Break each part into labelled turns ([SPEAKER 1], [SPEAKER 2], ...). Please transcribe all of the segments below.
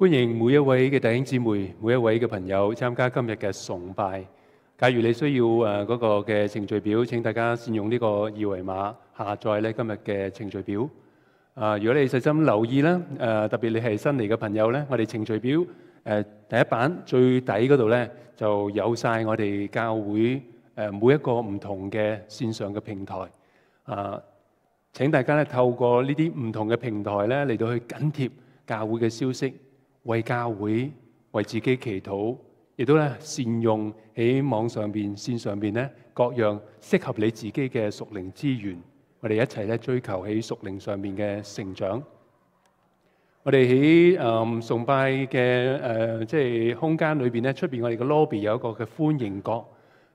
[SPEAKER 1] 欢迎每一位嘅弟兄姊妹，每一位嘅朋友參加今日嘅崇拜。假如你需要诶嗰個嘅程序表，請大家先用呢個二維碼下載咧今日嘅程序表。啊，如果你細心留意咧，诶特別你係新嚟嘅朋友咧，我哋程序表诶第一版最底嗰度咧就有晒我哋教會诶每一個唔同嘅線上嘅平台。啊，請大家咧透過呢啲唔同嘅平台咧嚟到去緊貼教會嘅消息。为教会为自己祈祷，亦都咧善用喺网上边、线上边咧各样适合你自己嘅属灵资源。我哋一齐咧追求喺属灵上面嘅成长。我哋喺诶崇拜嘅诶即系空间里边咧，出边我哋嘅 lobby 有一个嘅欢迎角。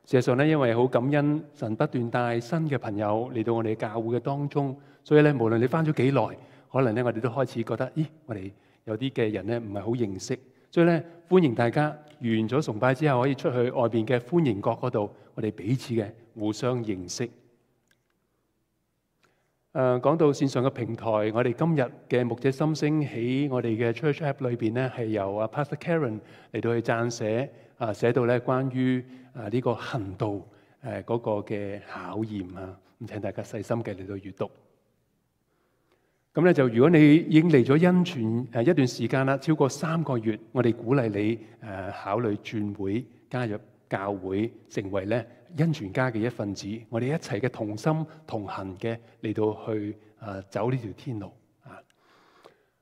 [SPEAKER 1] 事实上咧，因为好感恩神不断带新嘅朋友嚟到我哋教会嘅当中，所以咧无论你翻咗几耐，可能咧我哋都开始觉得，咦，我哋。有啲嘅人咧唔係好認識，所以咧歡迎大家完咗崇拜之後，可以出去外邊嘅歡迎角嗰度，我哋彼此嘅互相認識。誒講到線上嘅平台，我哋今日嘅牧者心聲喺我哋嘅 Church App 裏邊咧，係由阿 Pastor Karen 嚟到去撰寫啊，寫到咧關於啊呢個行道誒嗰個嘅考驗啊，咁請大家細心嘅嚟到閱讀。咁咧就如果你已經嚟咗恩泉誒一段時間啦，超過三個月，我哋鼓勵你誒考慮轉會加入教會，成為咧恩泉家嘅一份子。我哋一齊嘅同心同行嘅嚟到去誒走呢條天路啊！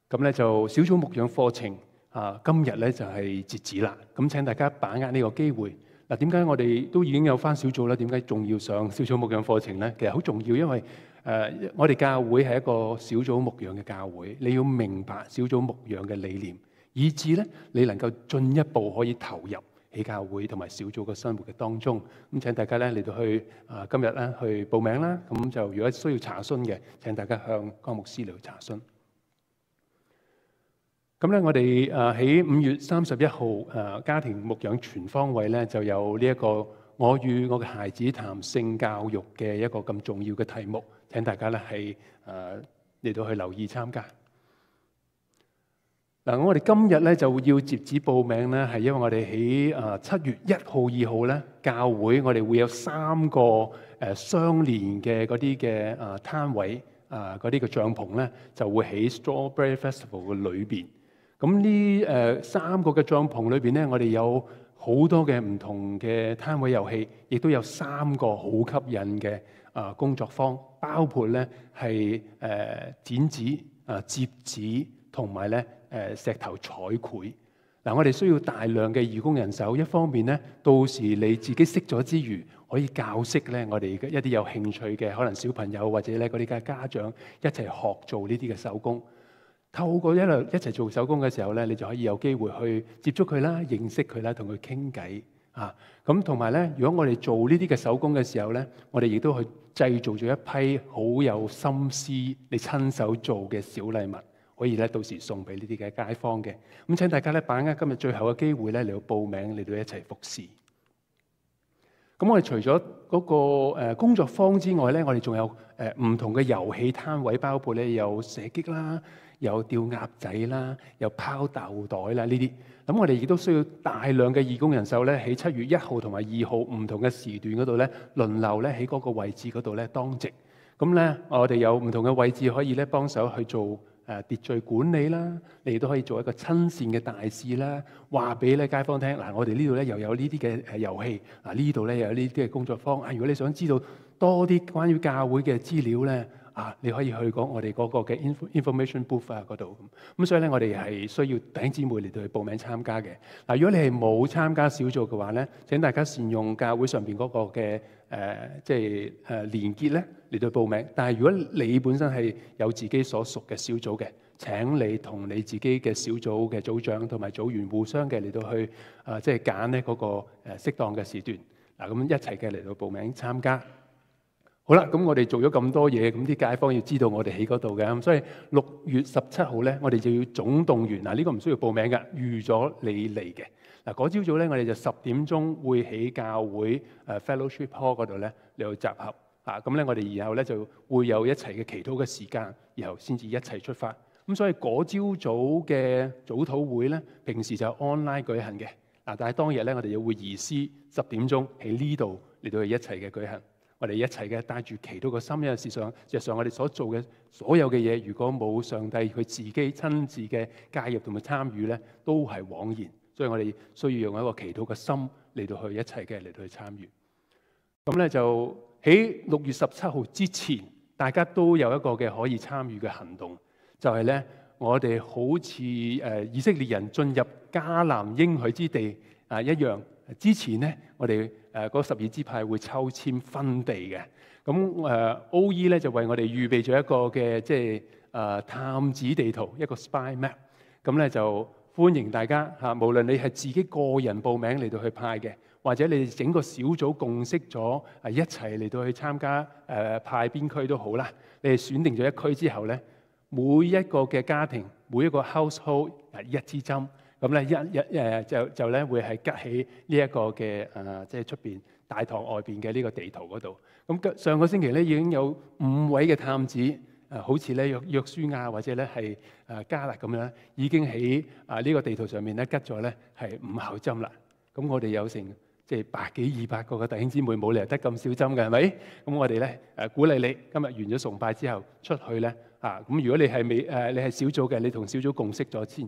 [SPEAKER 1] 咁咧就小組牧養課程啊，今日咧就係截止啦。咁請大家把握呢個機會。嗱，點解我哋都已經有翻小組啦？點解仲要上小組牧養課程咧？其實好重要，因為。誒，我哋教會係一個小組牧養嘅教會，你要明白小組牧養嘅理念，以致咧你能夠進一步可以投入喺教會同埋小組嘅生活嘅當中。咁請大家咧嚟到去啊，今日咧去報名啦。咁就如果需要查詢嘅，請大家向江牧師嚟查詢。咁咧，我哋誒喺五月三十一號誒家庭牧養全方位咧就有呢一個。我與我嘅孩子談性教育嘅一個咁重要嘅題目，請大家咧系诶嚟到去留意參加。嗱，我哋今日咧就要截止報名咧，係因為我哋喺诶七月一號、二號咧，教會我哋會有三個诶相連嘅嗰啲嘅诶攤位啊，嗰啲嘅帳篷咧就會喺 Strawberry Festival 嘅裏边。咁呢诶三個嘅帳篷裏边咧，我哋有。好多嘅唔同嘅攤位遊戲，亦都有三個好吸引嘅啊工作坊，包括咧係诶剪紙啊折紙，同埋咧诶石頭彩繪。嗱，我哋需要大量嘅義工人手，一方面咧到時你自己識咗之餘，可以教識咧我哋一啲有興趣嘅可能小朋友，或者咧嗰啲嘅家長一齊學做呢啲嘅手工。透過一路一齊做手工嘅時候咧，你就可以有機會去接觸佢啦、認識佢啦、同佢傾偈啊。咁同埋咧，如果我哋做呢啲嘅手工嘅時候咧，我哋亦都去製造咗一批好有心思、你親手做嘅小禮物，可以咧到時送俾呢啲嘅街坊嘅。咁請大家咧把握今日最後嘅機會咧嚟到報名嚟到一齊服侍。咁我哋除咗嗰個工作坊之外咧，我哋仲有誒唔同嘅遊戲攤位包括咧，有射擊啦。有吊鴨仔啦，有拋豆袋啦，呢啲咁我哋亦都需要大量嘅義工人手咧，喺七月一號同埋二號唔同嘅時段嗰度咧，輪流咧喺嗰個位置嗰度咧當值。咁咧，我哋有唔同嘅位置可以咧幫手去做誒秩序管理啦，你亦都可以做一個親善嘅大事啦，話俾咧街坊聽嗱，我哋呢度咧又有呢啲嘅誒遊戲嗱，呢度咧又有呢啲嘅工作坊。啊，如果你想知道多啲關於教會嘅資料咧～啊！你可以去講我哋嗰個嘅 in f o r m a t i o n booth 啊嗰度咁，咁所以咧我哋係需要弟姊妹嚟到去報名參加嘅。嗱，如果你係冇參加小組嘅話咧，請大家善用教會上邊嗰個嘅誒，即係誒連結咧嚟到報名。但係如果你本身係有自己所屬嘅小組嘅，請你同你自己嘅小組嘅組長同埋組員互相嘅嚟到去啊，即係揀咧嗰個誒適當嘅時段。嗱，咁一齊嘅嚟到報名參加。好啦，咁我哋做咗咁多嘢，咁啲街坊要知道我哋喺嗰度嘅，咁所以六月十七号咧，我哋就要总动员嗱，呢个唔需要报名嘅，预咗你嚟嘅嗱。嗰朝早咧，我哋就十点钟会喺教会诶 Fellowship Hall 嗰度咧嚟到集合啊。咁咧，我哋然后咧就会有一齐嘅祈祷嘅时间，然后先至一齐出发。咁所以嗰朝早嘅早讨会咧，平时就 online 举行嘅嗱，但系当日咧，我哋又会移师十点钟喺呢度嚟到去一齐嘅举行。我哋一齐嘅，帶住祈禱嘅心，因件事上，我哋所做嘅所有嘅嘢，如果冇上帝佢自己親自嘅介入同埋參與咧，都係枉然。所以我哋需要用一個祈禱嘅心嚟到去一齊嘅嚟到去參與。咁咧就喺六月十七號之前，大家都有一個嘅可以參與嘅行動，就係咧，我哋好似诶以色列人進入迦南英許之地啊一樣。之前咧，我哋誒嗰十二支派會抽籤分地嘅。咁誒，O.E. 咧就為我哋預備咗一個嘅，即係誒探子地圖，一個 spy map。咁咧就歡迎大家嚇，無論你係自己個人報名嚟到去派嘅，或者你整個小組共識咗啊一齊嚟到去參加誒派邊區都好啦。你哋選定咗一區之後咧，每一個嘅家庭，每一個 household 一支針。咁咧，一一誒就就咧會係吉起呢一個嘅誒，即係出邊大堂外邊嘅呢個地圖嗰度。咁上個星期咧已經有五位嘅探子誒，好似咧約約書亞或者咧係誒加勒咁樣，已經喺啊呢個地圖上面咧吉咗咧係五口針啦。咁我哋有成即係百幾二百個嘅弟兄姊妹，冇理由得咁少針嘅係咪？咁我哋咧誒鼓勵你今日完咗崇拜之後出去咧啊。咁如果你係未誒，你係小組嘅，你同小組共識咗先。